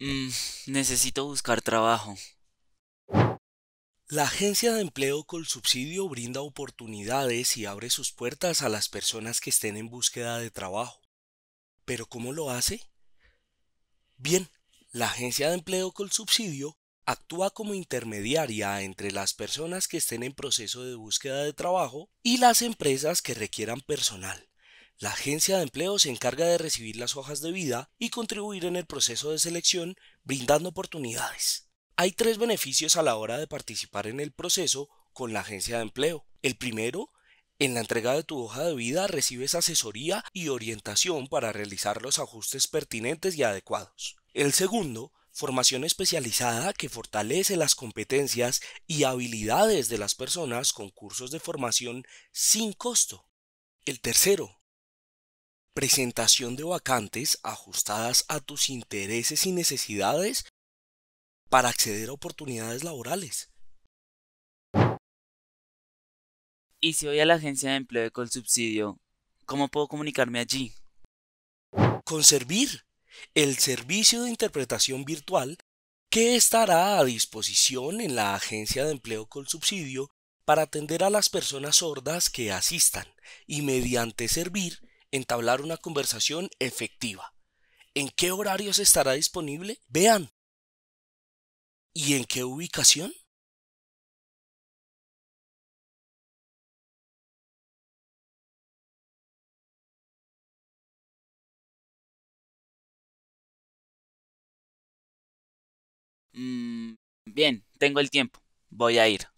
Mm, necesito buscar trabajo. La agencia de empleo con Subsidio brinda oportunidades y abre sus puertas a las personas que estén en búsqueda de trabajo. ¿Pero cómo lo hace? Bien, la agencia de empleo con Subsidio actúa como intermediaria entre las personas que estén en proceso de búsqueda de trabajo y las empresas que requieran personal. La agencia de empleo se encarga de recibir las hojas de vida y contribuir en el proceso de selección brindando oportunidades. Hay tres beneficios a la hora de participar en el proceso con la agencia de empleo. El primero, en la entrega de tu hoja de vida recibes asesoría y orientación para realizar los ajustes pertinentes y adecuados. El segundo, formación especializada que fortalece las competencias y habilidades de las personas con cursos de formación sin costo. El tercero, presentación de vacantes ajustadas a tus intereses y necesidades para acceder a oportunidades laborales. Y si voy a la agencia de empleo con subsidio, ¿cómo puedo comunicarme allí? Con Servir, el servicio de interpretación virtual que estará a disposición en la agencia de empleo con subsidio para atender a las personas sordas que asistan y mediante Servir entablar una conversación efectiva. ¿En qué horarios estará disponible? Vean. ¿Y en qué ubicación? Mm, bien, tengo el tiempo. Voy a ir.